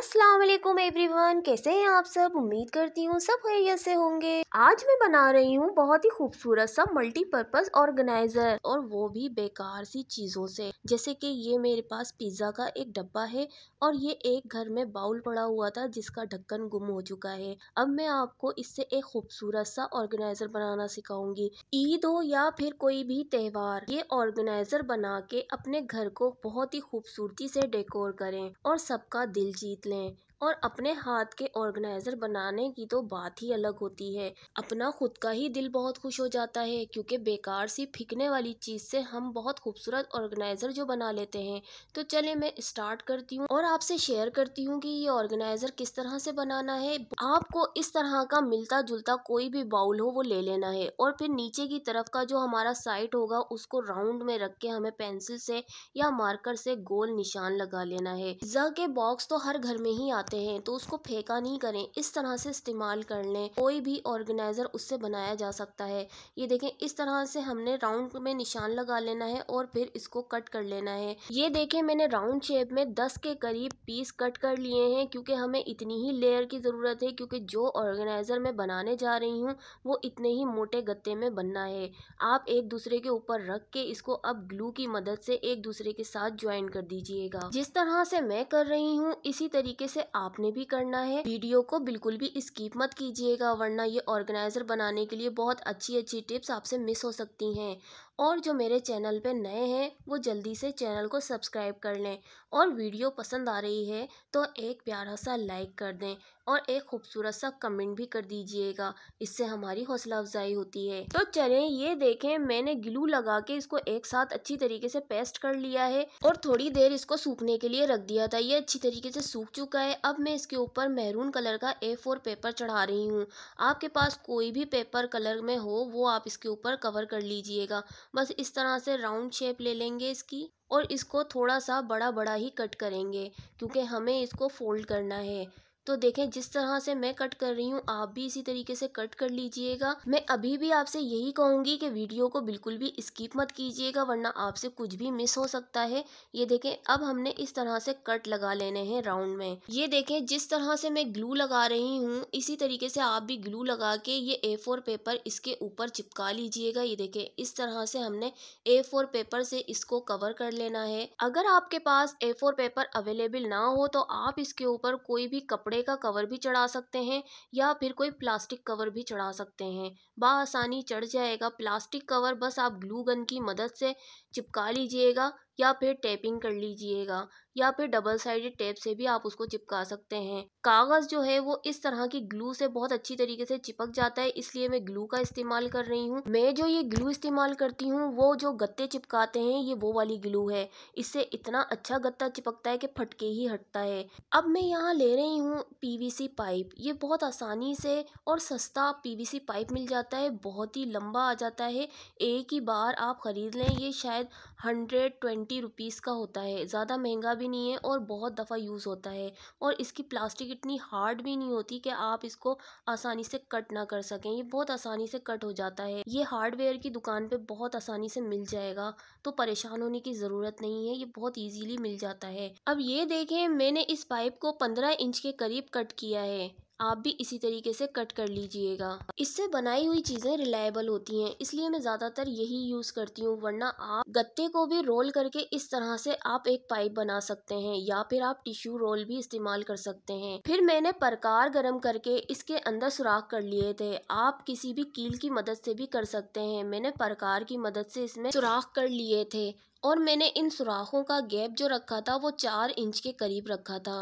Aslam every one कैसे हैं आप सब उम्मीद करती हूँ सब खैरियत से होंगे आज मैं बना रही हूँ बहुत ही खूबसूरत सा मल्टीपर्पज ऑर्गेनाइजर और वो भी बेकार सी चीज़ों से जैसे कि ये मेरे पास पिज़्ज़ा का एक डब्बा है और ये एक घर में बाउल पड़ा हुआ था जिसका ढक्कन गुम हो चुका है अब मैं आपको इससे एक खूबसूरत सा ऑर्गेनाइजर बनाना सिखाऊंगी ईद हो या फिर कोई भी त्यौहार ये ऑर्गेनाइजर बना के अपने घर को बहुत ही खूबसूरती से डेकोर करें और सबका दिल जीत उसने और अपने हाथ के ऑर्गेनाइज़र बनाने की तो बात ही अलग होती है अपना खुद का ही दिल बहुत खुश हो जाता है क्योंकि बेकार सी फिकने वाली चीज़ से हम बहुत खूबसूरत ऑर्गेनाइज़र जो बना लेते हैं तो चले मैं स्टार्ट करती हूँ और आपसे शेयर करती हूँ कि ये ऑर्गेनाइज़र किस तरह से बनाना है आपको इस तरह का मिलता जुलता कोई भी बाउल हो वो ले लेना है और फिर नीचे की तरफ का जो हमारा साइट होगा उसको राउंड में रख के हमें पेंसिल से या मार्कर से गोल निशान लगा लेना है पिज्ज़ा के बॉक्स तो हर घर में ही आते आते हैं तो उसको फेंका नहीं करें इस तरह से इस्तेमाल कर लें कोई भी ऑर्गेनाइज़र उससे बनाया जा सकता है ये देखें इस तरह से हमने राउंड में निशान लगा लेना है और फिर इसको कट कर लेना है ये देखें मैंने राउंड शेप में दस के करीब पीस कट कर लिए हैं क्योंकि हमें इतनी ही लेयर की ज़रूरत है क्योंकि जो ऑर्गेनाइज़र मैं बनाने जा रही हूँ वो इतने ही मोटे गत्ते में बनना है आप एक दूसरे के ऊपर रख के इसको अब ग्लू की मदद से एक दूसरे के साथ ज्वाइन कर दीजिएगा जिस तरह से मैं कर रही हूँ इसी तरीके से आपने भी करना है वीडियो को बिल्कुल भी स्कीप मत कीजिएगा वरना ये ऑर्गेनाइजर बनाने के लिए बहुत अच्छी अच्छी टिप्स आपसे मिस हो सकती हैं और जो मेरे चैनल पे नए हैं वो जल्दी से चैनल को सब्सक्राइब कर लें और वीडियो पसंद आ रही है तो एक प्यारा सा लाइक कर दें और एक खूबसूरत सा कमेंट भी कर दीजिएगा इससे हमारी हौसला अफजाई होती है तो चलें ये देखें मैंने ग्लू लगा के इसको एक साथ अच्छी तरीके से पेस्ट कर लिया है और थोड़ी देर इसको सूखने के लिए रख दिया था ये अच्छी तरीके से सूख चुका है अब मैं इसके ऊपर मेहरून कलर का ए फोर पेपर चढ़ा रही हूँ आपके पास कोई भी पेपर कलर में हो वो आप इसके ऊपर कवर कर लीजिएगा बस इस तरह से राउंड शेप ले लेंगे इसकी और इसको थोड़ा सा बड़ा बड़ा ही कट करेंगे क्योंकि हमें इसको फोल्ड करना है तो देखें जिस तरह से मैं कट कर रही हूँ आप भी इसी तरीके से कट कर लीजिएगा मैं अभी भी आपसे यही कहूँगी कि वीडियो को बिल्कुल भी स्किप मत कीजिएगा वरना आपसे कुछ भी मिस हो सकता है ये देखें अब हमने इस तरह से कट लगा लेने हैं राउंड में ये देखें जिस तरह से मैं ग्लू लगा रही हूँ इसी तरीके से आप भी ग्लू लगा के ये ए फोर पेपर इसके ऊपर चिपका लीजिएगा ये देखें इस तरह से हमने ए फोर पेपर से इसको कवर कर लेना है अगर आपके पास ए फोर पेपर अवेलेबल ना हो तो आप इसके ऊपर कोई भी कपड़े चाय का कवर भी चढ़ा सकते हैं या फिर कोई प्लास्टिक कवर भी चढ़ा सकते हैं बासानी चढ़ जाएगा प्लास्टिक कवर बस आप ग्लू गन की मदद से चिपका लीजिएगा या फिर टैपिंग कर लीजिएगा या फिर डबल साइडेड टेप से भी आप उसको चिपका सकते हैं कागज़ जो है वो इस तरह की ग्लू से बहुत अच्छी तरीके से चिपक जाता है इसलिए मैं ग्लू का इस्तेमाल कर रही हूँ मैं जो ये ग्लू इस्तेमाल करती हूँ वो जो गत्ते चिपकाते हैं ये वो वाली ग्लू है इससे इतना अच्छा गत्ता चिपकता है कि फटके ही हटता है अब मैं यहाँ ले रही हूँ पी पाइप ये बहुत आसानी से और सस्ता पी पाइप मिल जाता है बहुत ही लंबा आ जाता है एक ही बार आप ख़रीद लें ये शायद हंड्रेड ट्वेंटी रुपीज़ का होता है ज़्यादा महंगा भी नहीं है और बहुत दफ़ा यूज़ होता है और इसकी प्लास्टिक इतनी हार्ड भी नहीं होती कि आप इसको आसानी से कट ना कर सकें ये बहुत आसानी से कट हो जाता है ये हार्डवेयर की दुकान पर बहुत आसानी से मिल जाएगा तो परेशान होने की ज़रूरत नहीं है ये बहुत ईजीली मिल जाता है अब ये देखें मैंने इस पाइप को पंद्रह इंच के करीब कट किया है आप भी इसी तरीके से कट कर लीजिएगा इससे बनाई हुई चीज़ें रिलायबल होती हैं इसलिए मैं ज़्यादातर यही यूज़ करती हूँ वरना आप गत्ते को भी रोल करके इस तरह से आप एक पाइप बना सकते हैं या फिर आप टिश्यू रोल भी इस्तेमाल कर सकते हैं फिर मैंने परकार गर्म करके इसके अंदर सुराख कर लिए थे आप किसी भी कील की मदद से भी कर सकते हैं मैंने परकार की मदद से इसमें सुराख कर लिए थे और मैंने इन सुराखों का गैप जो रखा था वो चार इंच के करीब रखा था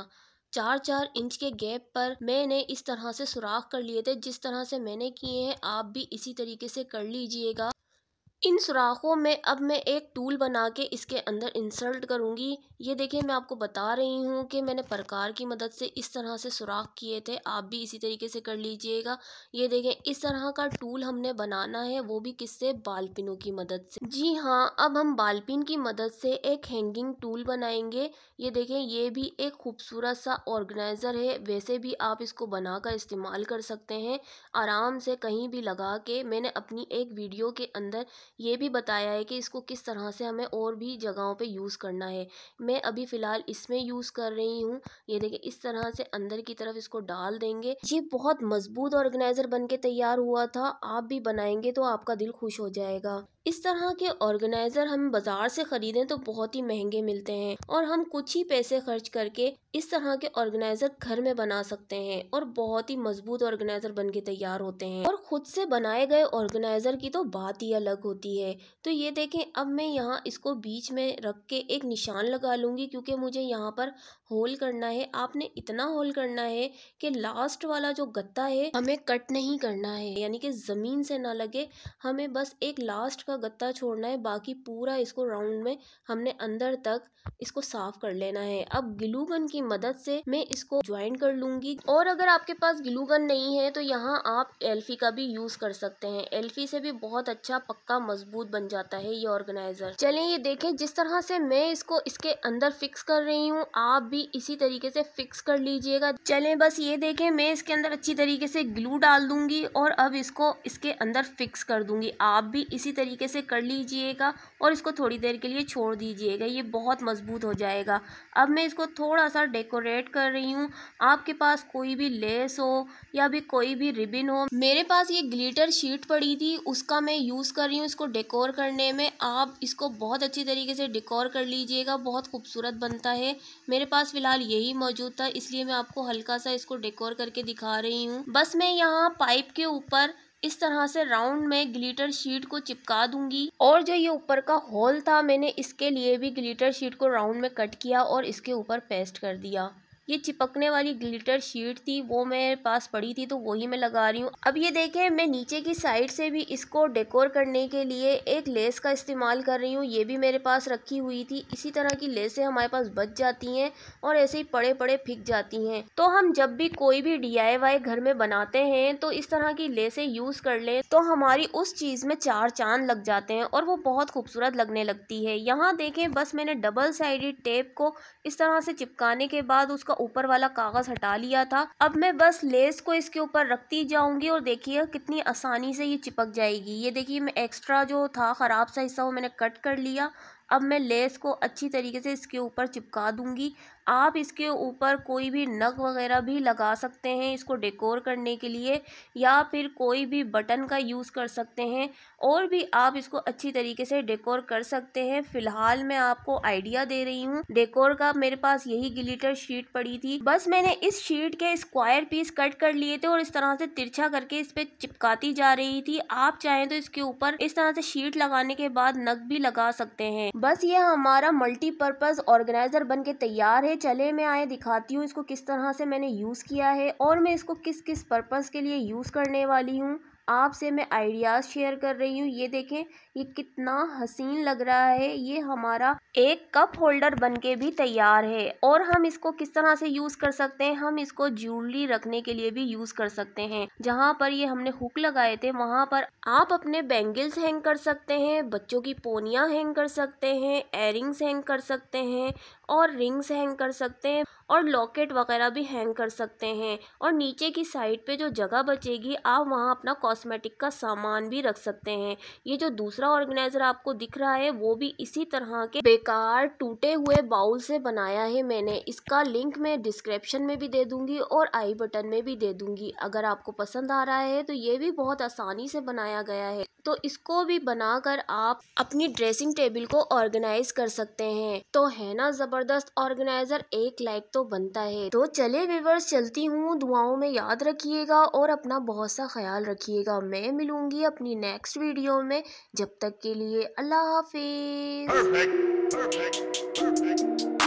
चार चार इंच के गैप पर मैंने इस तरह से सुराख कर लिए थे जिस तरह से मैंने किए हैं आप भी इसी तरीके से कर लीजिएगा इन सुराखों में अब मैं एक टूल बना के इसके अंदर इंसल्ट करूँगी ये देखिए मैं आपको बता रही हूँ कि मैंने प्रकार की मदद से इस तरह से सुराख किए थे आप भी इसी तरीके से कर लीजिएगा ये देखें इस तरह का टूल हमने बनाना है वो भी किससे बालपिनों की मदद से जी हाँ अब हम बालपिन की मदद से एक हैंगिंग टूल बनाएंगे ये देखें ये भी एक खूबसूरत सा ऑर्गेनाइज़र है वैसे भी आप इसको बना इस्तेमाल कर सकते हैं आराम से कहीं भी लगा के मैंने अपनी एक वीडियो के अंदर ये भी बताया है कि इसको किस तरह से हमें और भी जगहों पे यूज़ करना है मैं अभी फ़िलहाल इसमें यूज़ कर रही हूँ ये देखिए इस तरह से अंदर की तरफ इसको डाल देंगे ये बहुत मजबूत ऑर्गेनाइज़र बन के तैयार हुआ था आप भी बनाएंगे तो आपका दिल खुश हो जाएगा इस तरह के ऑर्गेनाइज़र हम बाज़ार से ख़रीदें तो बहुत ही महंगे मिलते हैं और हम कुछ ही पैसे खर्च करके इस तरह के ऑर्गेनाइज़र घर में बना सकते हैं और बहुत ही मजबूत ऑर्गेनाइज़र बन के तैयार होते हैं और खुद से बनाए गए ऑर्गेनाइज़र की तो बात ही अलग होती होती है तो ये देखें अब मैं यहाँ इसको बीच में रख के एक निशान लगा लूँगी क्योंकि मुझे यहाँ पर होल करना है आपने इतना होल करना है कि लास्ट वाला जो गत्ता है हमें कट नहीं करना है यानी कि ज़मीन से ना लगे हमें बस एक लास्ट का गत्ता छोड़ना है बाकी पूरा इसको राउंड में हमने अंदर तक इसको साफ कर लेना है अब ग्लू गन की मदद से मैं इसको ज्वाइन कर लूँगी और अगर आपके पास ग्लू गन नहीं है तो यहाँ आप एल्फी का भी यूज़ कर सकते हैं एल्फी से भी बहुत अच्छा पक्का मजबूत बन जाता है ये ऑर्गेनाइजर चलें ये देखें जिस तरह से मैं इसको इसके अंदर फिक्स कर रही हूँ आप भी भी इसी तरीके से फिक्स कर लीजिएगा चलें बस ये देखें मैं इसके अंदर अच्छी तरीके से ग्लू डाल दूंगी और अब इसको इसके अंदर फिक्स कर दूंगी आप भी इसी तरीके से कर लीजिएगा और इसको थोड़ी देर के लिए छोड़ दीजिएगा ये बहुत मजबूत हो जाएगा अब मैं इसको थोड़ा सा डेकोरेट कर रही हूँ आपके पास कोई भी लेस हो या भी कोई भी रिबिन हो मेरे पास ये ग्लीटर शीट पड़ी थी उसका मैं यूज़ कर रही हूँ इसको डेकोर करने में आप इसको बहुत अच्छी तरीके से डेकोर कर लीजिएगा बहुत खूबसूरत बनता है मेरे पास पास फिलहाल यही मौजूद था इसलिए मैं आपको हल्का सा इसको डेकोर करके दिखा रही हूँ बस मैं यहाँ पाइप के ऊपर इस तरह से राउंड में ग्लिटर शीट को चिपका दूंगी और जो ये ऊपर का होल था मैंने इसके लिए भी ग्लिटर शीट को राउंड में कट किया और इसके ऊपर पेस्ट कर दिया ये चिपकने वाली ग्लिटर शीट थी वो मेरे पास पड़ी थी तो वही मैं लगा रही हूँ अब ये देखें मैं नीचे की साइड से भी इसको डेकोर करने के लिए एक लेस का इस्तेमाल कर रही हूँ ये भी मेरे पास रखी हुई थी इसी तरह की लेसें हमारे पास बच जाती हैं और ऐसे ही पड़े पड़े फिक जाती हैं तो हम जब भी कोई भी डी घर में बनाते हैं तो इस तरह की लेसें यूज़ कर लें तो हमारी उस चीज़ में चार चांद लग जाते हैं और वो बहुत खूबसूरत लगने लगती है यहाँ देखें बस मैंने डबल साइडेड टेप को इस तरह से चिपकाने के बाद उसका ऊपर वाला कागज़ हटा लिया था अब मैं बस लेस को इसके ऊपर रखती जाऊंगी और देखिए कितनी आसानी से ये चिपक जाएगी ये देखिए मैं एक्स्ट्रा जो था ख़राब सा हिस्सा वो मैंने कट कर लिया अब मैं लेस को अच्छी तरीके से इसके ऊपर चिपका दूंगी आप इसके ऊपर कोई भी नग वगैरह भी लगा सकते हैं इसको डेकोर करने के लिए या फिर कोई भी बटन का यूज़ कर सकते हैं और भी आप इसको अच्छी तरीके से डेकोर कर सकते हैं फ़िलहाल मैं आपको आइडिया दे रही हूँ डेकोर का मेरे पास यही ग्लिटर शीट पड़ी थी बस मैंने इस शीट के स्क्वायर पीस कट कर लिए थे और इस तरह से तिरछा करके इस पर चिपकाती जा रही थी आप चाहें तो इसके ऊपर इस तरह से शीट लगाने के बाद नग भी लगा सकते हैं बस ये हमारा मल्टीपर्पज़ ऑर्गेनाइज़र बन के तैयार है चले मैं आए दिखाती हूँ इसको किस तरह से मैंने यूज़ किया है और मैं इसको किस किस पर्पज़ के लिए यूज़ करने वाली हूँ आपसे मैं आइडियाज़ शेयर कर रही हूँ ये देखें ये कितना हसीन लग रहा है ये हमारा एक कप होल्डर बनके भी तैयार है और हम इसको किस तरह से यूज़ कर सकते हैं हम इसको ज्वेलरी रखने के लिए भी यूज़ कर सकते हैं जहाँ पर ये हमने हुक लगाए थे वहाँ पर आप अपने बैंगल्स हैंग कर सकते हैं बच्चों की पोनियाँ हैंग कर सकते हैं एयरिंग्स हैंग कर सकते हैं और रिंग्स हैंग कर सकते हैं और लॉकेट वगैरह भी हैंग कर सकते हैं और नीचे की साइड पे जो जगह बचेगी आप वहाँ अपना कॉस्मेटिक का सामान भी रख सकते हैं ये जो दूसरा ऑर्गेनाइज़र आपको दिख रहा है वो भी इसी तरह के बेकार टूटे हुए बाउल से बनाया है मैंने इसका लिंक मैं डिस्क्रिप्शन में भी दे दूँगी और आई बटन में भी दे दूँगी अगर आपको पसंद आ रहा है तो ये भी बहुत आसानी से बनाया गया है तो इसको भी बनाकर आप अपनी ड्रेसिंग टेबल को ऑर्गेनाइज कर सकते हैं तो है ना जबरदस्त ऑर्गेनाइजर एक लाइक तो बनता है तो चले व्यूवर्स चलती हूँ दुआओं में याद रखिएगा और अपना बहुत सा ख्याल रखिएगा मैं मिलूंगी अपनी नेक्स्ट वीडियो में जब तक के लिए अल्लाह हाफिज